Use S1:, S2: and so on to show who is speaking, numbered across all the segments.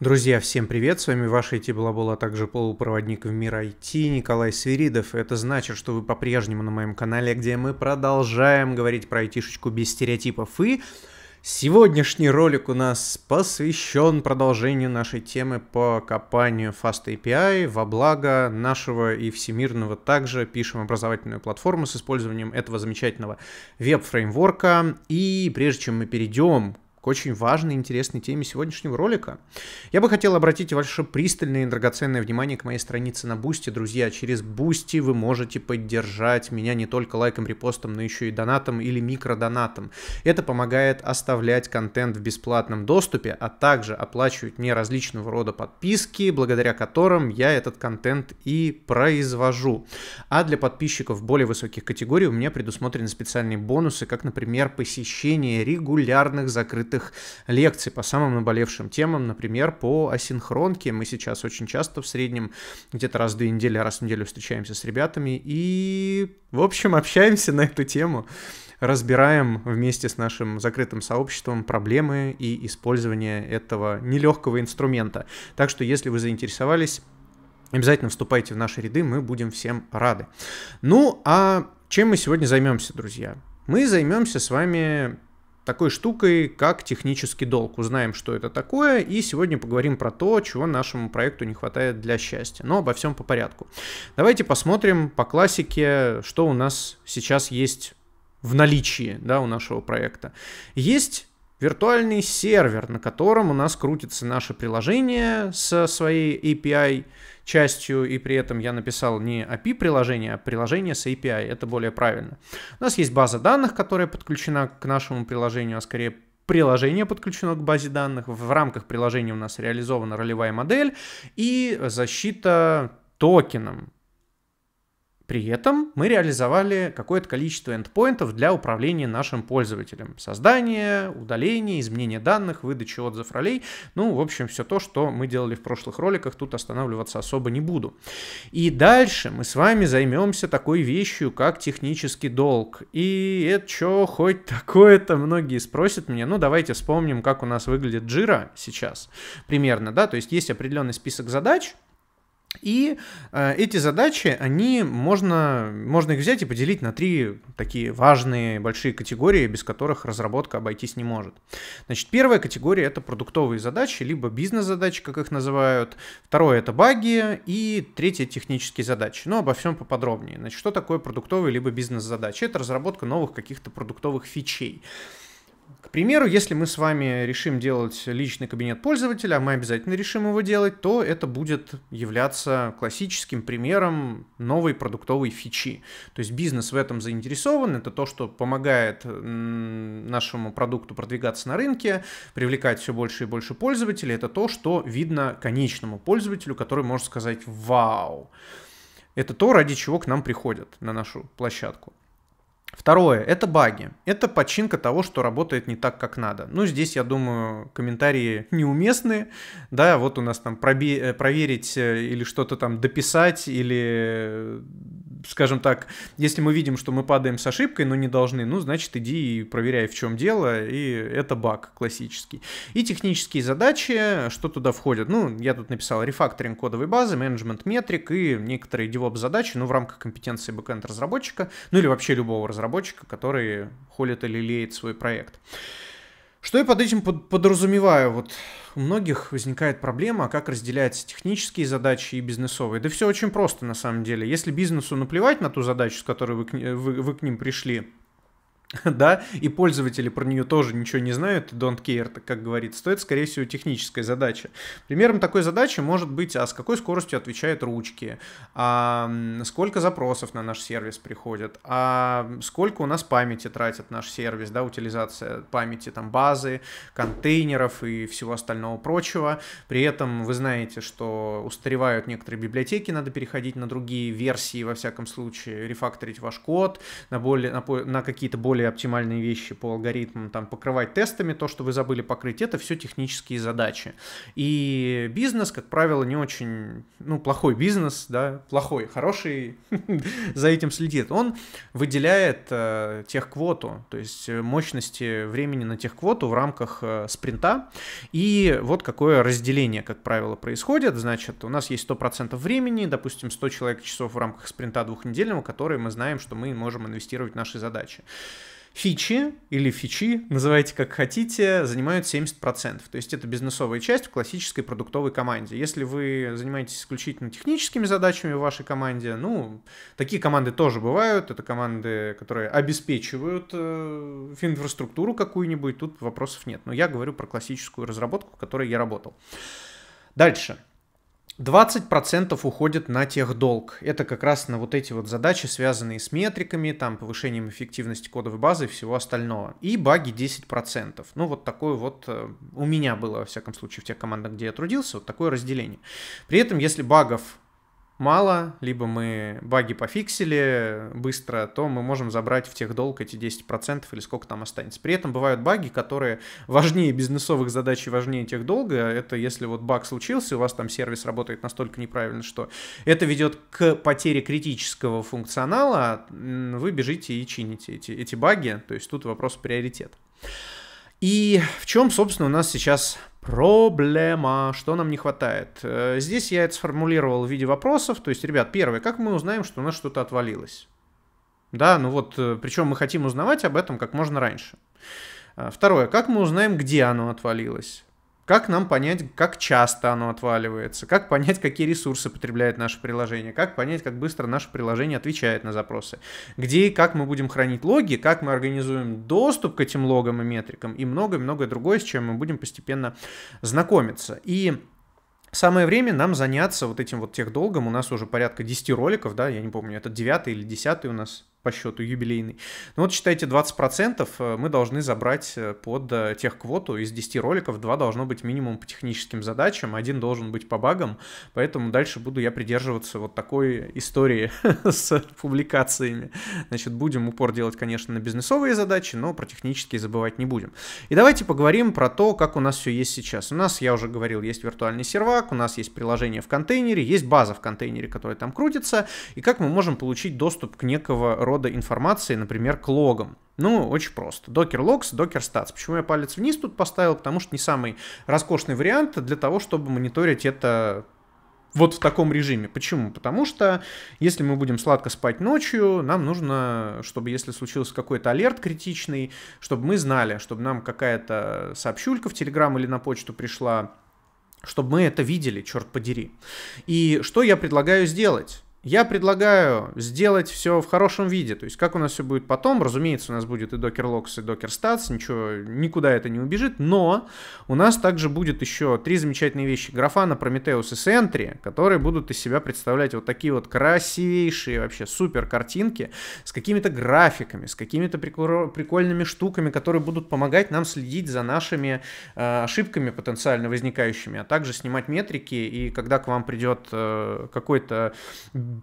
S1: Друзья, всем привет, с вами ваш IT Балабол, а также полупроводник в мир IT Николай Свиридов. Это значит, что вы по-прежнему на моем канале, где мы продолжаем говорить про ИТ-шечку без стереотипов. И сегодняшний ролик у нас посвящен продолжению нашей темы по копанию Fast API во благо нашего и всемирного. Также пишем образовательную платформу с использованием этого замечательного веб-фреймворка. И прежде чем мы перейдем к очень важной и интересной теме сегодняшнего ролика. Я бы хотел обратить ваше пристальное и драгоценное внимание к моей странице на Бусти. Друзья, через Бусти вы можете поддержать меня не только лайком, репостом, но еще и донатом или микродонатом. Это помогает оставлять контент в бесплатном доступе, а также оплачивать мне различного рода подписки, благодаря которым я этот контент и произвожу. А для подписчиков более высоких категорий у меня предусмотрены специальные бонусы, как, например, посещение регулярных закрытых открытых лекций по самым наболевшим темам, например, по асинхронке. Мы сейчас очень часто в среднем где-то раз в две недели, раз в неделю встречаемся с ребятами и, в общем, общаемся на эту тему разбираем вместе с нашим закрытым сообществом проблемы и использование этого нелегкого инструмента. Так что, если вы заинтересовались, обязательно вступайте в наши ряды, мы будем всем рады. Ну, а чем мы сегодня займемся, друзья? Мы займемся с вами такой штукой, как технический долг. Узнаем, что это такое, и сегодня поговорим про то, чего нашему проекту не хватает для счастья. Но обо всем по порядку. Давайте посмотрим по классике, что у нас сейчас есть в наличии да, у нашего проекта. Есть виртуальный сервер, на котором у нас крутится наше приложение со своей API, частью, и при этом я написал не API-приложение, а приложение с API. Это более правильно. У нас есть база данных, которая подключена к нашему приложению, а скорее приложение подключено к базе данных. В рамках приложения у нас реализована ролевая модель и защита токеном при этом мы реализовали какое-то количество эндпоинтов для управления нашим пользователем. Создание, удаление, изменение данных, выдача отзыв ролей. Ну, в общем, все то, что мы делали в прошлых роликах, тут останавливаться особо не буду. И дальше мы с вами займемся такой вещью, как технический долг. И это что хоть такое-то многие спросят меня. Ну, давайте вспомним, как у нас выглядит Jira сейчас примерно, да, то есть есть определенный список задач, и э, эти задачи, они можно, можно их взять и поделить на три такие важные большие категории, без которых разработка обойтись не может. Значит, первая категория это продуктовые задачи, либо бизнес-задачи, как их называют. Второе это баги и третье технические задачи. Но обо всем поподробнее. Значит, что такое продуктовые либо бизнес-задачи? Это разработка новых каких-то продуктовых фичей. К примеру, если мы с вами решим делать личный кабинет пользователя, а мы обязательно решим его делать, то это будет являться классическим примером новой продуктовой фичи. То есть бизнес в этом заинтересован, это то, что помогает нашему продукту продвигаться на рынке, привлекать все больше и больше пользователей, это то, что видно конечному пользователю, который может сказать «Вау!». Это то, ради чего к нам приходят на нашу площадку. Второе – это баги. Это починка того, что работает не так, как надо. Ну, здесь, я думаю, комментарии неуместные. Да, вот у нас там проби- э, проверить э, или что-то там дописать, или э, скажем так, если мы видим, что мы падаем с ошибкой, но не должны, ну, значит, иди и проверяй, в чем дело, и это баг классический. И технические задачи, что туда входит? Ну, я тут написал рефакторинг кодовой базы, менеджмент метрик и некоторые девоп задачи, ну, в рамках компетенции бэкэнд разработчика, ну, или вообще любого разработчика, который холит или леет свой Проект. Что я под этим подразумеваю? Вот у многих возникает проблема, как разделяются технические задачи и бизнесовые. Да все очень просто на самом деле. Если бизнесу наплевать на ту задачу, с которой вы к, вы, вы к ним пришли, да, и пользователи про нее тоже ничего не знают, don't care, как говорится, то это, скорее всего, техническая задача. Примером такой задачи может быть, а с какой скоростью отвечают ручки, а сколько запросов на наш сервис приходят, а сколько у нас памяти тратит наш сервис, да, утилизация памяти, там, базы, контейнеров и всего остального прочего. При этом вы знаете, что устаревают некоторые библиотеки, надо переходить на другие версии, во всяком случае, рефакторить ваш код, на, более, на, на какие-то более более оптимальные вещи по алгоритмам там покрывать тестами, то, что вы забыли покрыть, это все технические задачи. И бизнес, как правило, не очень, ну, плохой бизнес, да, плохой, хороший за этим следит. Он выделяет э, техквоту, то есть э, мощности времени на техквоту в рамках э, спринта. И вот какое разделение, как правило, происходит. Значит, у нас есть 100% времени, допустим, 100 человек часов в рамках спринта двухнедельного, которые мы знаем, что мы можем инвестировать в наши задачи. Фичи или фичи, называйте как хотите, занимают 70%. То есть это бизнесовая часть в классической продуктовой команде. Если вы занимаетесь исключительно техническими задачами в вашей команде, ну, такие команды тоже бывают. Это команды, которые обеспечивают э, инфраструктуру какую-нибудь, тут вопросов нет. Но я говорю про классическую разработку, в которой я работал. Дальше. 20% уходит на техдолг. Это как раз на вот эти вот задачи, связанные с метриками, там, повышением эффективности кодовой базы и всего остального. И баги 10%. Ну, вот такое вот э, у меня было, во всяком случае, в тех командах, где я трудился, вот такое разделение. При этом, если багов мало, либо мы баги пофиксили быстро, то мы можем забрать в тех долг эти 10% или сколько там останется. При этом бывают баги, которые важнее бизнесовых задач и важнее тех долга. Это если вот баг случился, у вас там сервис работает настолько неправильно, что это ведет к потере критического функционала, вы бежите и чините эти, эти баги, то есть тут вопрос приоритет. И в чем, собственно, у нас сейчас Проблема. Что нам не хватает? Э, здесь я это сформулировал в виде вопросов. То есть, ребят, первое, как мы узнаем, что у нас что-то отвалилось? Да, ну вот, э, причем мы хотим узнавать об этом как можно раньше. Э, второе, как мы узнаем, где оно отвалилось? Как нам понять, как часто оно отваливается? Как понять, какие ресурсы потребляет наше приложение? Как понять, как быстро наше приложение отвечает на запросы? Где и как мы будем хранить логи? Как мы организуем доступ к этим логам и метрикам? И многое-многое другое, с чем мы будем постепенно знакомиться. И Самое время нам заняться вот этим вот техдолгом. У нас уже порядка 10 роликов, да, я не помню, это 9 или 10 у нас по счету юбилейный. Ну вот считайте, 20% э, мы должны забрать э, под э, техквоту. Из 10 роликов 2 должно быть минимум по техническим задачам, один должен быть по багам, поэтому дальше буду я придерживаться вот такой истории с публикациями. Значит, будем упор делать, конечно, на бизнесовые задачи, но про технические забывать не будем. И давайте поговорим про то, как у нас все есть сейчас. У нас, я уже говорил, есть виртуальный сервак, у нас есть приложение в контейнере, есть база в контейнере, которая там крутится, и как мы можем получить доступ к некого рода рода информации, например, к логам. Ну, очень просто. Docker logs, Docker stats. Почему я палец вниз тут поставил? Потому что не самый роскошный вариант для того, чтобы мониторить это вот в таком режиме. Почему? Потому что если мы будем сладко спать ночью, нам нужно, чтобы если случился какой-то алерт критичный, чтобы мы знали, чтобы нам какая-то сообщулька в Телеграм или на почту пришла, чтобы мы это видели, черт подери. И что я предлагаю сделать? Я предлагаю сделать все в хорошем виде. То есть, как у нас все будет потом, разумеется, у нас будет и Docker Logs, и Docker Stats, ничего, никуда это не убежит, но у нас также будет еще три замечательные вещи. Графана, Prometheus и Sentry, которые будут из себя представлять вот такие вот красивейшие вообще супер картинки с какими-то графиками, с какими-то прикольными штуками, которые будут помогать нам следить за нашими э, ошибками потенциально возникающими, а также снимать метрики, и когда к вам придет э, какой-то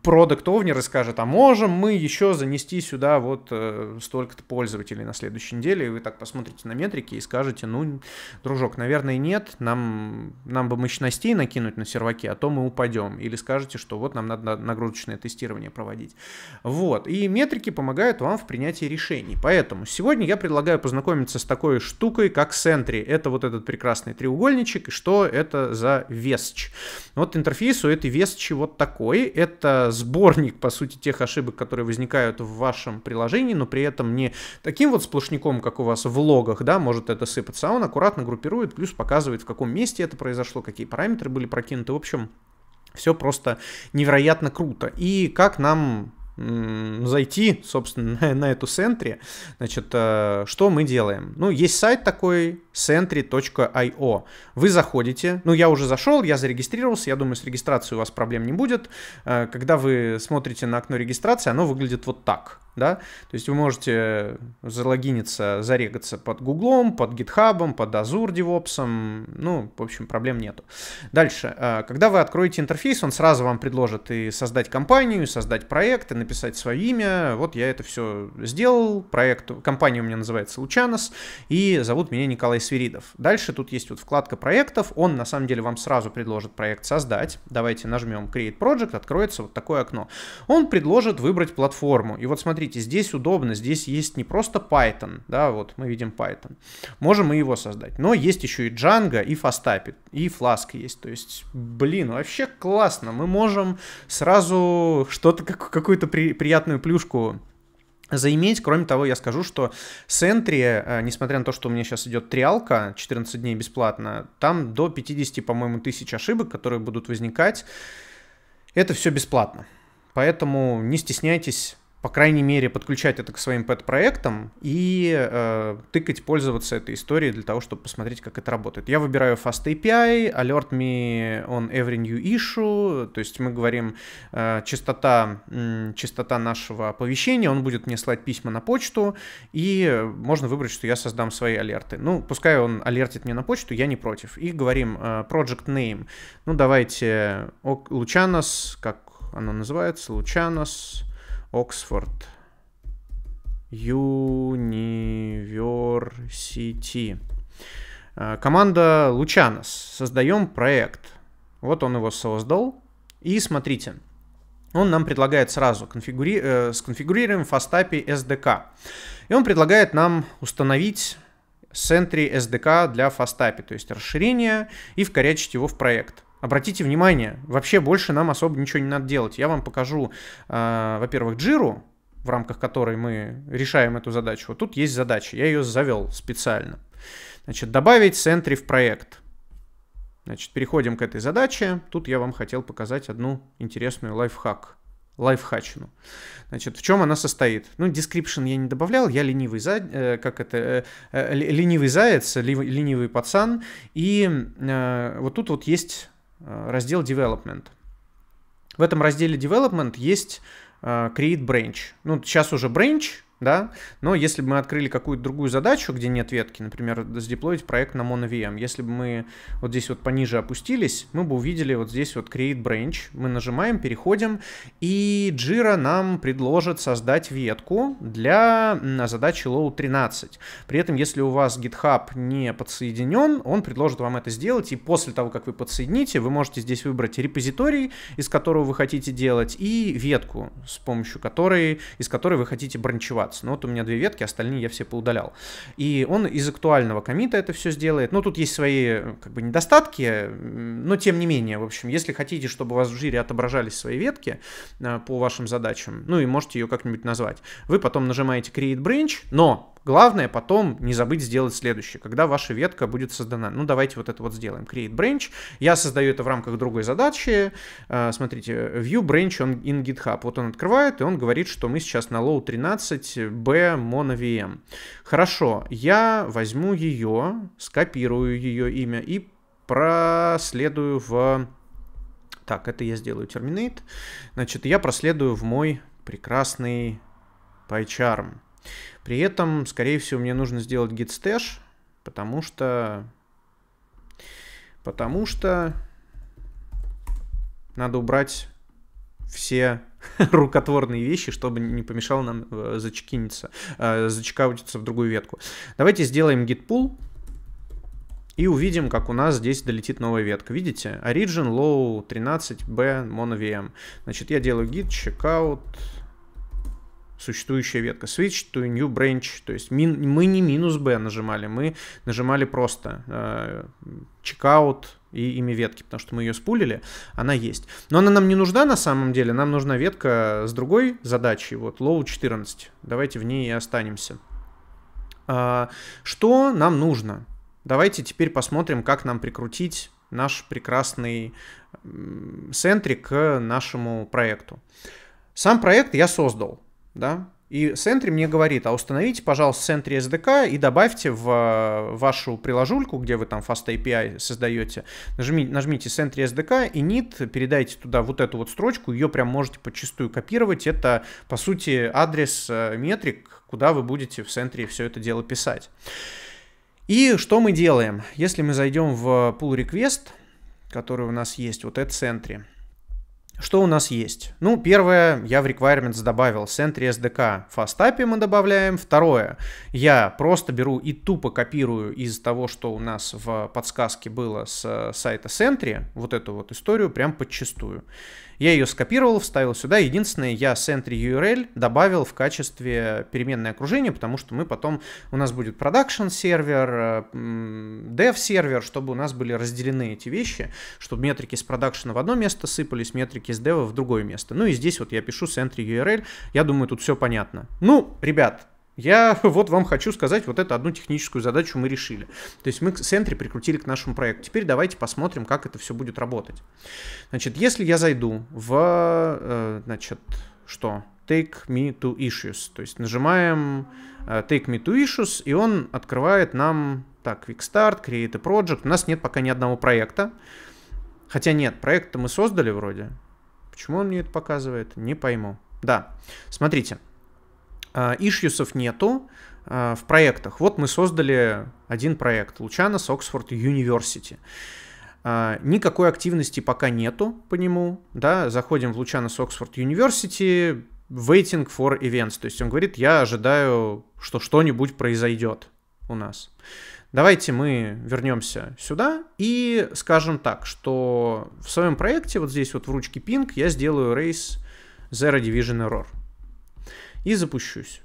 S1: продукт овнер и скажет, а можем мы еще занести сюда вот э, столько-то пользователей на следующей неделе, и вы так посмотрите на метрики и скажете, ну, дружок, наверное, нет, нам, нам бы мощностей накинуть на серваке, а то мы упадем. Или скажете, что вот нам надо нагрузочное тестирование проводить. Вот, и метрики помогают вам в принятии решений. Поэтому сегодня я предлагаю познакомиться с такой штукой, как Sentry. Это вот этот прекрасный треугольничек, и что это за весч. Вот интерфейс у этой весчи вот такой. Это сборник, по сути, тех ошибок, которые возникают в вашем приложении, но при этом не таким вот сплошняком, как у вас в логах, да, может это сыпаться, а он аккуратно группирует, плюс показывает, в каком месте это произошло, какие параметры были прокинуты. В общем, все просто невероятно круто. И как нам зайти, собственно, на, на эту Sentry, значит, э, что мы делаем? Ну, есть сайт такой, sentry.io. Вы заходите, ну, я уже зашел, я зарегистрировался, я думаю, с регистрацией у вас проблем не будет. Э, когда вы смотрите на окно регистрации, оно выглядит вот так да, то есть вы можете залогиниться, зарегаться под Гуглом, под Гитхабом, под Azure DevOps, ну, в общем, проблем нету. Дальше, а, когда вы откроете интерфейс, он сразу вам предложит и создать компанию, и создать проект, и написать свое имя, вот я это все сделал, проект, компания у меня называется Лучанос, и зовут меня Николай Свиридов. Дальше тут есть вот вкладка проектов, он на самом деле вам сразу предложит проект создать, давайте нажмем Create Project, откроется вот такое окно. Он предложит выбрать платформу, и вот смотрите, смотрите, здесь удобно, здесь есть не просто Python, да, вот мы видим Python, можем мы его создать, но есть еще и Django, и Fastapid, и Flask есть, то есть, блин, вообще классно, мы можем сразу что-то, какую-то при, приятную плюшку заиметь. Кроме того, я скажу, что Сентри, э, несмотря на то, что у меня сейчас идет триалка, 14 дней бесплатно, там до 50, по-моему, тысяч ошибок, которые будут возникать. Это все бесплатно. Поэтому не стесняйтесь, по крайней мере, подключать это к своим пэт-проектам и э, тыкать, пользоваться этой историей для того, чтобы посмотреть, как это работает. Я выбираю Fast API, alert me on every new issue, то есть мы говорим э, частота, э, частота нашего оповещения, он будет мне слать письма на почту, и можно выбрать, что я создам свои алерты. Ну, пускай он алертит мне на почту, я не против. И говорим э, project name. Ну, давайте Лучанос, как оно называется, Лучанос... Оксфорд Юниверсити. Э, команда Лучанос. Создаем проект. Вот он его создал. И смотрите, он нам предлагает сразу конфигури... э, сконфигурируем фастапи SDK. И он предлагает нам установить Sentry SDK для фастапи, то есть расширение, и вкорячить его в проект. Обратите внимание, вообще больше нам особо ничего не надо делать. Я вам покажу, э, во-первых, джиру, в рамках которой мы решаем эту задачу. Вот тут есть задача, я ее завел специально. Значит, добавить Sentry в проект. Значит, переходим к этой задаче. Тут я вам хотел показать одну интересную лайфхак. Лайфхачину. Значит, в чем она состоит? Ну, description я не добавлял, я ленивый, за... Э, как это, э, э, ленивый заяц, ленивый пацан. И вот тут вот есть раздел Development. В этом разделе Development есть Create Branch. Ну, сейчас уже Branch, да, но если бы мы открыли какую-то другую задачу, где нет ветки, например, задеплоить проект на MonoVM, если бы мы вот здесь вот пониже опустились, мы бы увидели вот здесь вот Create Branch, мы нажимаем, переходим, и Jira нам предложит создать ветку для задачи Low 13. При этом, если у вас GitHub не подсоединен, он предложит вам это сделать, и после того, как вы подсоедините, вы можете здесь выбрать репозиторий, из которого вы хотите делать, и ветку, с помощью которой, из которой вы хотите бранчевать развиваться. Но ну, вот у меня две ветки, остальные я все поудалял. И он из актуального комита это все сделает. Ну, тут есть свои э, как бы недостатки, э, но тем не менее, в общем, если хотите, чтобы у вас в жире отображались свои ветки э, по вашим задачам, ну и можете ее как-нибудь назвать, вы потом нажимаете Create Branch, но Главное потом не забыть сделать следующее, когда ваша ветка будет создана. Ну, давайте вот это вот сделаем. Create branch. Я создаю это в рамках другой задачи. Э, смотрите, view branch он in GitHub. Вот он открывает, и он говорит, что мы сейчас на low 13b monovm. Хорошо, я возьму ее, скопирую ее имя и проследую в... Так, это я сделаю terminate. Значит, я проследую в мой прекрасный PyCharm. При этом, скорее всего, мне нужно сделать git stash, потому что... Потому что надо убрать все рукотворные вещи, чтобы не помешало нам э, зачекиниться, э, зачекаутиться в другую ветку. Давайте сделаем git pull и увидим, как у нас здесь долетит новая ветка. Видите? Origin low 13b monovm. Значит, я делаю git checkout существующая ветка switch to new branch, то есть мин, мы не минус b нажимали, мы нажимали просто э, checkout и имя ветки, потому что мы ее спулили, она есть. Но она нам не нужна на самом деле, нам нужна ветка с другой задачей, вот low 14, давайте в ней и останемся. Э, что нам нужно? Давайте теперь посмотрим, как нам прикрутить наш прекрасный центрик к нашему проекту. Сам проект я создал да, и Sentry мне говорит, а установите, пожалуйста, Sentry SDK и добавьте в э, вашу приложульку, где вы там Fast API создаете, нажмите, нажмите Sentry SDK и NIT, передайте туда вот эту вот строчку, ее прям можете почистую копировать. Это, по сути, адрес э, метрик, куда вы будете в Sentry все это дело писать. И что мы делаем? Если мы зайдем в pull request, который у нас есть, вот это Sentry, что у нас есть? Ну, первое, я в requirements добавил Sentry SDK FastAPI мы добавляем. Второе, я просто беру и тупо копирую из того, что у нас в подсказке было с э, сайта Sentry, вот эту вот историю прям подчистую. Я ее скопировал, вставил сюда. Единственное, я sentry URL добавил в качестве переменной окружения, потому что мы потом... У нас будет production сервер, э, dev сервер, чтобы у нас были разделены эти вещи, чтобы метрики с продакшена в одно место сыпались, метрики с дева в другое место. Ну и здесь вот я пишу sentry URL. Я думаю, тут все понятно. Ну, ребят, я вот вам хочу сказать, вот эту одну техническую задачу мы решили. То есть мы к центре прикрутили к нашему проекту. Теперь давайте посмотрим, как это все будет работать. Значит, если я зайду в, э, значит, что? Take me to issues. То есть нажимаем э, Take me to issues, и он открывает нам, так, Quick Start, Create a Project. У нас нет пока ни одного проекта. Хотя нет, проект-то мы создали вроде. Почему он мне это показывает? Не пойму. Да, смотрите. Смотрите. А, ишьюсов нету а, в проектах. Вот мы создали один проект Лучанос Оксфорд University. А, никакой активности пока нету по нему. Да? Заходим в Лучанос Оксфорд University, waiting for events. То есть он говорит, я ожидаю, что что-нибудь произойдет у нас. Давайте мы вернемся сюда и скажем так, что в своем проекте, вот здесь вот в ручке Ping, я сделаю рейс Zero Division Error и запущусь.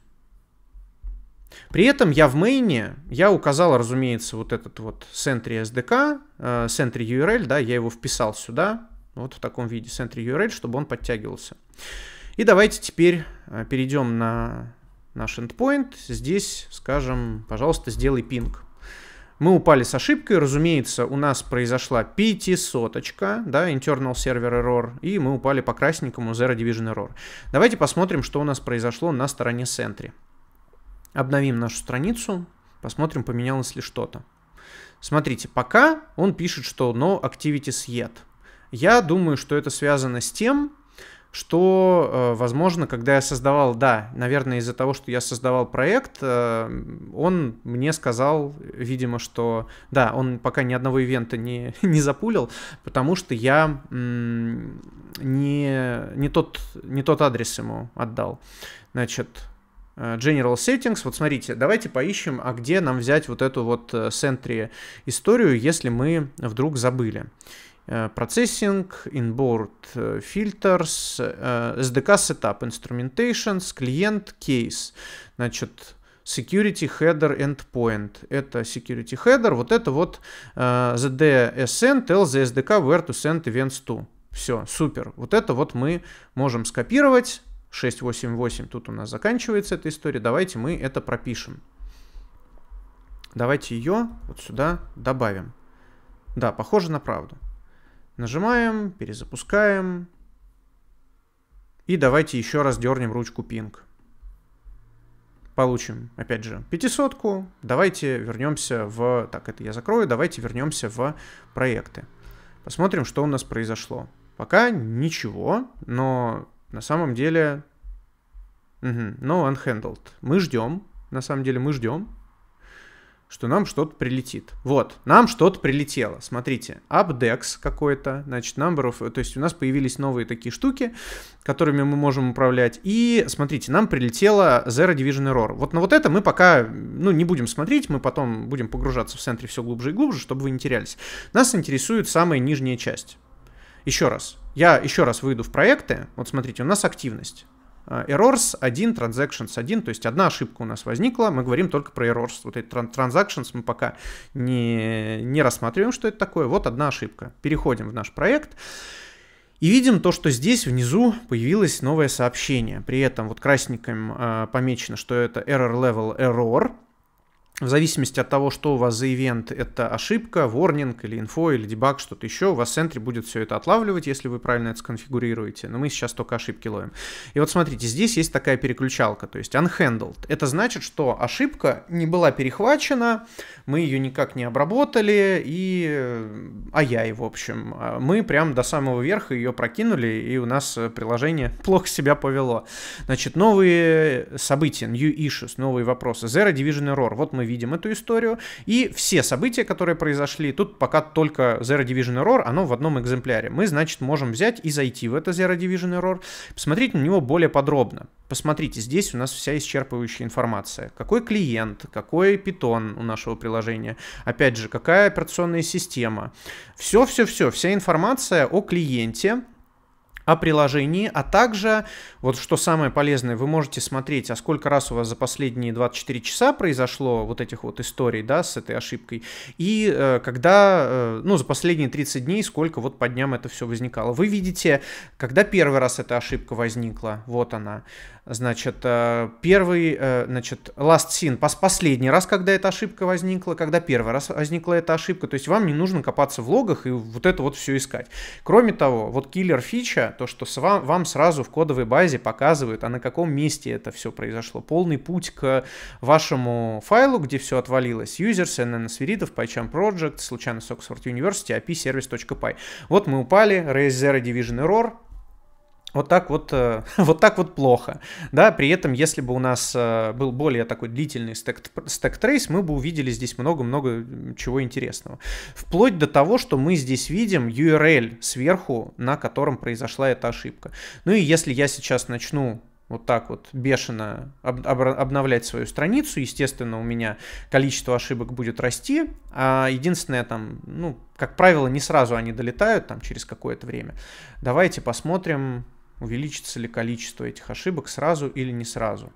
S1: При этом я в мейне, я указал, разумеется, вот этот вот Sentry SDK, Sentry URL, да, я его вписал сюда, вот в таком виде Sentry URL, чтобы он подтягивался. И давайте теперь э, перейдем на наш endpoint. Здесь скажем, пожалуйста, сделай пинг. Мы упали с ошибкой, разумеется, у нас произошла пятисоточка, да, internal server error, и мы упали по красненькому zero division error. Давайте посмотрим, что у нас произошло на стороне Sentry. Обновим нашу страницу, посмотрим, поменялось ли что-то. Смотрите, пока он пишет, что no activities yet. Я думаю, что это связано с тем, что, э, возможно, когда я создавал, да, наверное, из-за того, что я создавал проект, э, он мне сказал, видимо, что, да, он пока ни одного ивента не, не запулил, потому что я не, не, тот, не тот адрес ему отдал. Значит, э, General Settings, вот смотрите, давайте поищем, а где нам взять вот эту вот Sentry историю, если мы вдруг забыли. Э, processing, inboard э, filters, э, SDK setup, instrumentations, client case. Значит, security header endpoint. Это security header, вот это вот ZDSN tells the SDK where to send events to. Все, супер. Вот это вот мы можем скопировать. 688 тут у нас заканчивается эта история. Давайте мы это пропишем. Давайте ее вот сюда добавим. Да, похоже на правду. Нажимаем, перезапускаем. И давайте еще раз дернем ручку пинг. Получим, опять же, пятисотку. Давайте вернемся в... Так, это я закрою. Давайте вернемся в проекты. Посмотрим, что у нас произошло. Пока ничего, но на самом деле... Угу, no unhandled. Мы ждем. На самом деле мы ждем что нам что-то прилетит. Вот, нам что-то прилетело. Смотрите, UpDex какой-то, значит, number of... То есть у нас появились новые такие штуки, которыми мы можем управлять. И, смотрите, нам прилетело Zero Division Error. Вот на вот это мы пока, ну, не будем смотреть, мы потом будем погружаться в центре все глубже и глубже, чтобы вы не терялись. Нас интересует самая нижняя часть. Еще раз. Я еще раз выйду в проекты. Вот смотрите, у нас активность. Э, errors один, transactions один, то есть одна ошибка у нас возникла, мы говорим только про errors. Вот эти transactions мы пока не, не рассматриваем, что это такое. Вот одна ошибка. Переходим в наш проект. И видим то, что здесь внизу появилось новое сообщение. При этом вот красненьким э, помечено, что это error level error в зависимости от того, что у вас за ивент, это ошибка, ворнинг или инфо или дебаг, что-то еще, у вас центре будет все это отлавливать, если вы правильно это сконфигурируете. Но мы сейчас только ошибки ловим. И вот смотрите, здесь есть такая переключалка, то есть unhandled. Это значит, что ошибка не была перехвачена, мы ее никак не обработали, и... а я и в общем. А мы прям до самого верха ее прокинули, и у нас приложение плохо себя повело. Значит, новые события, new issues, новые вопросы. Zero Division Error. Вот мы видим эту историю. И все события, которые произошли, тут пока только Zero Division Error, оно в одном экземпляре. Мы, значит, можем взять и зайти в это Zero Division Error, посмотреть на него более подробно. Посмотрите, здесь у нас вся исчерпывающая информация. Какой клиент, какой питон у нашего приложения, опять же, какая операционная система. Все-все-все, вся информация о клиенте, о приложении, а также, вот что самое полезное, вы можете смотреть, а сколько раз у вас за последние 24 часа произошло вот этих вот историй, да, с этой ошибкой, и э, когда, э, ну, за последние 30 дней, сколько вот по дням это все возникало. Вы видите, когда первый раз эта ошибка возникла, вот она, значит, э, первый, э, значит, last seen, пос последний раз, когда эта ошибка возникла, когда первый раз возникла эта ошибка, то есть вам не нужно копаться в логах и вот это вот все искать. Кроме того, вот киллер фича, то, что с вам, вам сразу в кодовой базе показывают, а на каком месте это все произошло. Полный путь к вашему файлу, где все отвалилось. Users, NN Sviridov, PyCharm Project, случайно с Oxford University, API service.py. Вот мы упали, raise zero division error, вот так вот, э, вот так вот плохо. Да, при этом, если бы у нас э, был более такой длительный стек, стек трейс, мы бы увидели здесь много-много чего интересного. Вплоть до того, что мы здесь видим URL сверху, на котором произошла эта ошибка. Ну и если я сейчас начну вот так вот бешено об, об, обновлять свою страницу. Естественно, у меня количество ошибок будет расти. А единственное, там, ну, как правило, не сразу они долетают, там, через какое-то время. Давайте посмотрим увеличится ли количество этих ошибок сразу или не сразу.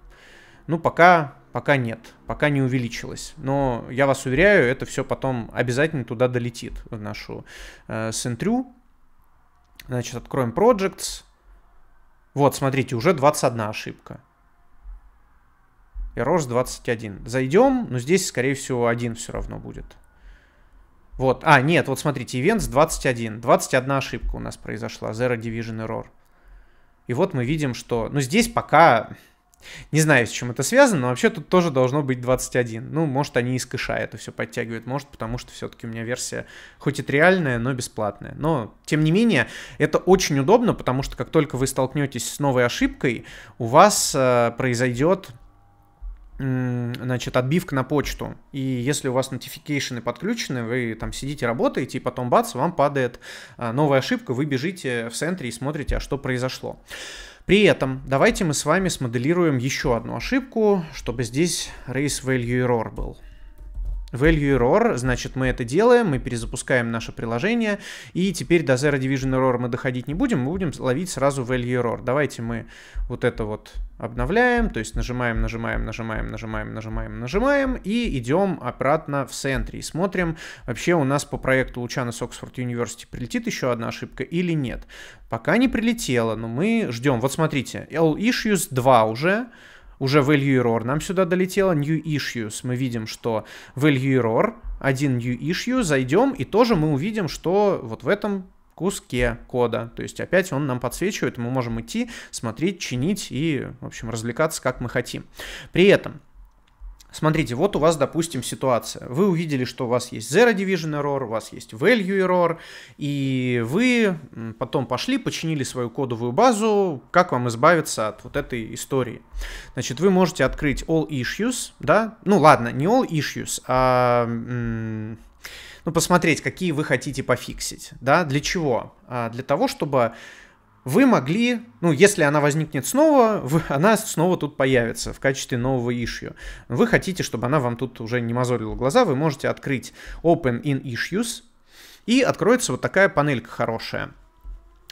S1: Ну, пока, пока нет, пока не увеличилось. Но я вас уверяю, это все потом обязательно туда долетит, в нашу э, Значит, откроем Projects. Вот, смотрите, уже 21 ошибка. Errors 21. Зайдем, но здесь, скорее всего, один все равно будет. Вот, а, нет, вот смотрите, events 21. 21 ошибка у нас произошла, Zero Division Error. И вот мы видим, что... Ну, здесь пока... Не знаю, с чем это связано, но вообще тут тоже должно быть 21. Ну, может, они из кэша это все подтягивают, может, потому что все-таки у меня версия хоть и триальная, но бесплатная. Но, тем не менее, это очень удобно, потому что как только вы столкнетесь с новой ошибкой, у вас э, произойдет значит, отбивка на почту. И если у вас нотификейшены подключены, вы там сидите, работаете, и потом бац, вам падает а, новая ошибка, вы бежите в центре и смотрите, а что произошло. При этом давайте мы с вами смоделируем еще одну ошибку, чтобы здесь race value error был. Value error, значит, мы это делаем, мы перезапускаем наше приложение, и теперь до Zero Division Error мы доходить не будем, мы будем ловить сразу value error. Давайте мы вот это вот обновляем, то есть нажимаем, нажимаем, нажимаем, нажимаем, нажимаем, нажимаем, и идем обратно в центре и смотрим, вообще у нас по проекту Лучана с Оксфорд University прилетит еще одна ошибка или нет. Пока не прилетела, но мы ждем. Вот смотрите, L issues 2 уже, уже value error нам сюда долетело, new issues. Мы видим, что value error, один new issue, зайдем, и тоже мы увидим, что вот в этом куске кода. То есть опять он нам подсвечивает, мы можем идти, смотреть, чинить и, в общем, развлекаться, как мы хотим. При этом Смотрите, вот у вас, допустим, ситуация. Вы увидели, что у вас есть Zero Division Error, у вас есть Value Error, и вы потом пошли, починили свою кодовую базу, как вам избавиться от вот этой истории. Значит, вы можете открыть All Issues, да? Ну ладно, не All Issues, а... Ну, посмотреть, какие вы хотите пофиксить, да? Для чего? А, для того, чтобы вы могли, ну, если она возникнет снова, вы, она снова тут появится в качестве нового issue. Вы хотите, чтобы она вам тут уже не мозолила глаза, вы можете открыть Open in Issues, и откроется вот такая панелька хорошая –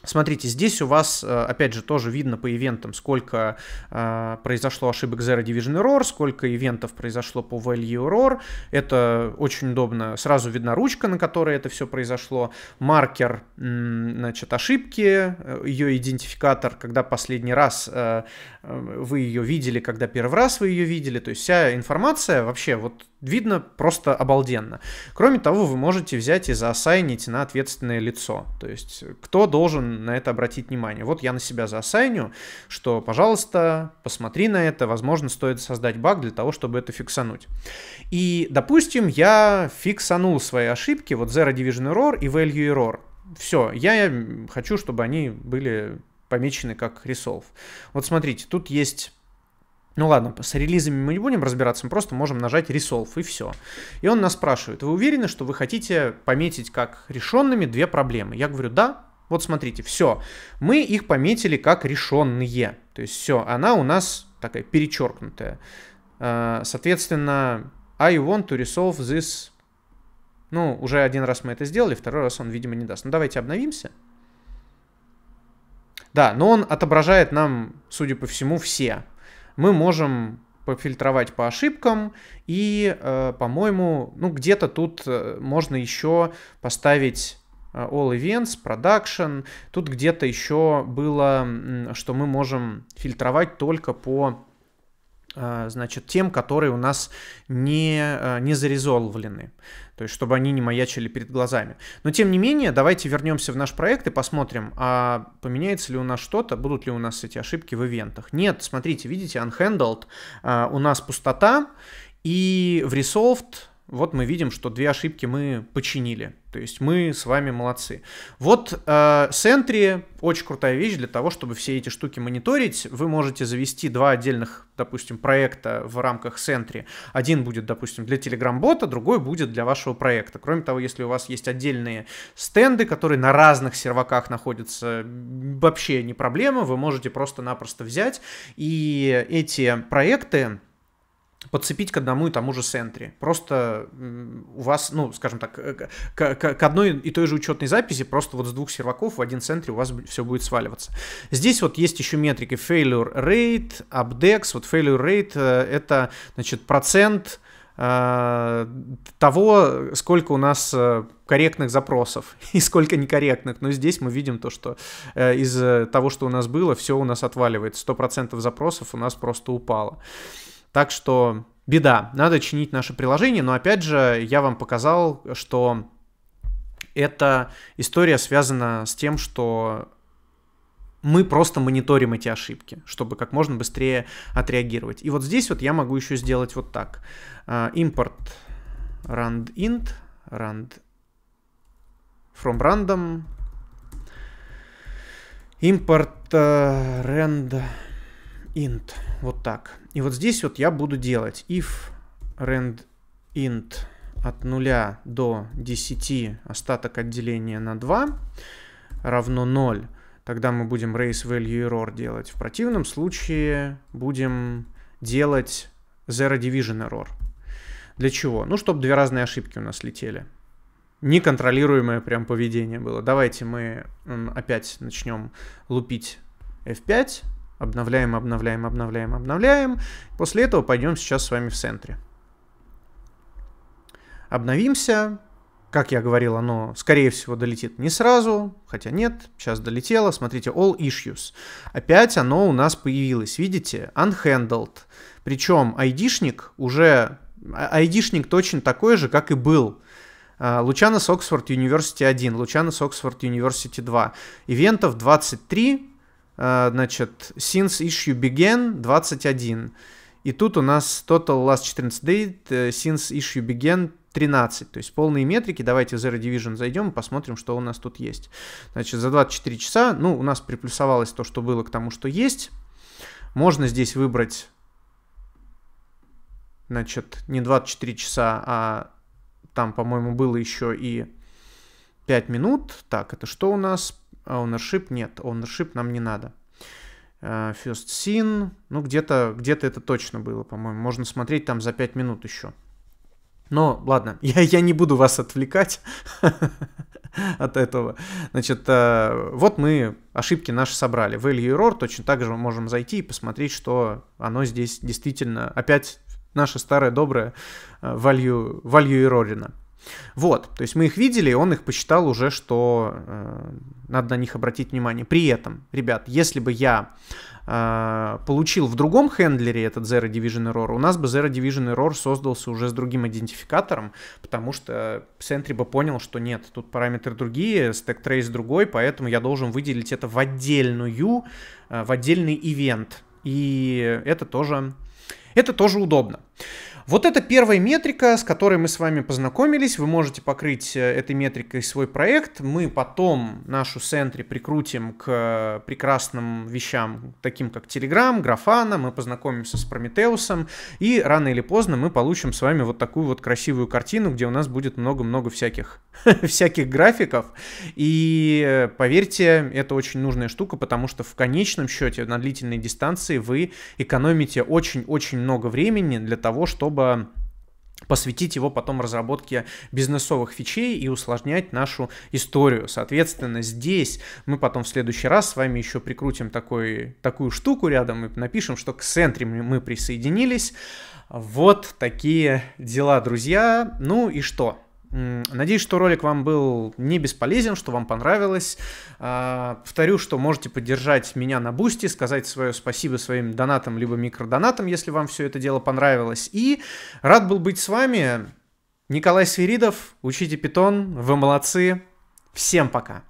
S1: Смотрите, здесь у вас, э, опять же, тоже видно по ивентам, сколько э, произошло ошибок Zero Division Error, сколько ивентов произошло по Value Error. Это очень удобно. Сразу видна ручка, на которой это все произошло. Маркер, значит, ошибки, э, ее идентификатор, когда последний раз э, э вы ее видели, когда первый раз вы ее видели. То есть вся информация вообще вот Видно просто обалденно. Кроме того, вы можете взять и заассайнить на ответственное лицо. То есть, кто должен на это обратить внимание? Вот я на себя заассайню, что, пожалуйста, посмотри на это, возможно, стоит создать баг для того, чтобы это фиксануть. И, допустим, я фиксанул свои ошибки, вот Zero Division Error и Value Error. Все, я хочу, чтобы они были помечены как Resolve. Вот смотрите, тут есть ну ладно, с релизами мы не будем разбираться, мы просто можем нажать Resolve и все. И он нас спрашивает, вы уверены, что вы хотите пометить как решенными две проблемы? Я говорю, да, вот смотрите, все, мы их пометили как решенные. То есть все, она у нас такая перечеркнутая. А, соответственно, I want to resolve this... Ну, уже один раз мы это сделали, второй раз он, видимо, не даст. Ну, давайте обновимся. Да, но он отображает нам, судя по всему, все мы можем пофильтровать по ошибкам. И, э, по-моему, ну где-то тут э, можно еще поставить э, All Events, Production. Тут где-то еще было, что мы можем фильтровать только по а, значит, тем, которые у нас не, а, не зарезолвлены. То есть, чтобы они не маячили перед глазами. Но, тем не менее, давайте вернемся в наш проект и посмотрим, а поменяется ли у нас что-то, будут ли у нас эти ошибки в ивентах. Нет, смотрите, видите, unhandled, а, у нас пустота, и в resolved вот мы видим, что две ошибки мы починили. То есть мы с вами молодцы. Вот э, очень крутая вещь для того, чтобы все эти штуки мониторить. Вы можете завести два отдельных, допустим, проекта в рамках Sentry. Один будет, допустим, для Telegram-бота, другой будет для вашего проекта. Кроме того, если у вас есть отдельные стенды, которые на разных серваках находятся, вообще не проблема. Вы можете просто-напросто взять и эти проекты подцепить к одному и тому же центре Просто у вас, ну, скажем так, э, к, к, к одной и той же учетной записи просто вот с двух серваков в один центре у вас все будет сваливаться. Здесь вот есть еще метрики failure rate, updex. Вот failure rate э, это, значит, процент э, того, сколько у нас корректных запросов и сколько некорректных. Но здесь мы видим то, что из того, что у нас было, все у нас отваливается. 100% запросов у нас просто упало. Так что беда, надо чинить наше приложение, но опять же я вам показал, что эта история связана с тем, что мы просто мониторим эти ошибки, чтобы как можно быстрее отреагировать. И вот здесь вот я могу еще сделать вот так. Импорт а, randint, rand from random, импорт э, rand int. Вот так. И вот здесь вот я буду делать if rand int от 0 до 10, остаток отделения на 2 равно 0. Тогда мы будем raise value error делать. В противном случае будем делать zero division error. Для чего? Ну, чтобы две разные ошибки у нас летели. Неконтролируемое прям поведение было. Давайте мы опять начнем лупить F5 Обновляем, обновляем, обновляем, обновляем. После этого пойдем сейчас с вами в центре. Обновимся. Как я говорил, оно, скорее всего, долетит не сразу, хотя нет, сейчас долетело. Смотрите, all issues. Опять оно у нас появилось, видите? Unhandled. Причем айдишник уже... А, айдишник точно такой же, как и был. А, Лучанос Оксфорд Университи 1, Лучанос Оксфорд Университи 2. Ивентов 23, Э, значит, since issue began 21. И тут у нас total last 14 date, э, since issue began 13. То есть полные метрики. Давайте в Zero Division зайдем и посмотрим, что у нас тут есть. Значит, за 24 часа, ну, у нас приплюсовалось то, что было к тому, что есть. Можно здесь выбрать, значит, не 24 часа, а там, по-моему, было еще и 5 минут. Так, это что у нас? а ownership нет, ownership нам не надо. Э, first Sin, ну где-то где то это точно было, по-моему, можно смотреть там за 5 минут еще. Но ладно, я, я не буду вас отвлекать от этого. Значит, э, вот мы ошибки наши собрали. Value Error точно так же мы можем зайти и посмотреть, что оно здесь действительно опять наша старая добрая э, value, value error. Вот, то есть мы их видели, и он их посчитал уже, что э, надо на них обратить внимание. При этом, ребят, если бы я э, получил в другом хендлере этот Zero Division Error, у нас бы Zero Division Error создался уже с другим идентификатором, потому что Sentry бы понял, что нет, тут параметры другие, стек трейс другой, поэтому я должен выделить это в отдельную, э, в отдельный ивент. И это тоже, это тоже удобно. Вот это первая метрика, с которой мы с вами познакомились. Вы можете покрыть э, этой метрикой свой проект. Мы потом нашу Сентри прикрутим к э, прекрасным вещам, таким как Telegram, Grafana, мы познакомимся с Прометеусом, и рано или поздно мы получим с вами вот такую вот красивую картину, где у нас будет много-много всяких всяких графиков. И э, поверьте, это очень нужная штука, потому что в конечном счете на длительной дистанции вы экономите очень-очень много времени для того, чтобы посвятить его потом разработке бизнесовых фичей и усложнять нашу историю. Соответственно, здесь мы потом в следующий раз с вами еще прикрутим такой, такую штуку рядом и напишем, что к центре мы присоединились. Вот такие дела, друзья. Ну и что? Надеюсь, что ролик вам был не бесполезен, что вам понравилось. А, повторю, что можете поддержать меня на бусте, сказать свое спасибо своим донатам, либо микродонатам, если вам все это дело понравилось. И рад был быть с вами. Николай Свиридов, учите питон, вы молодцы. Всем пока.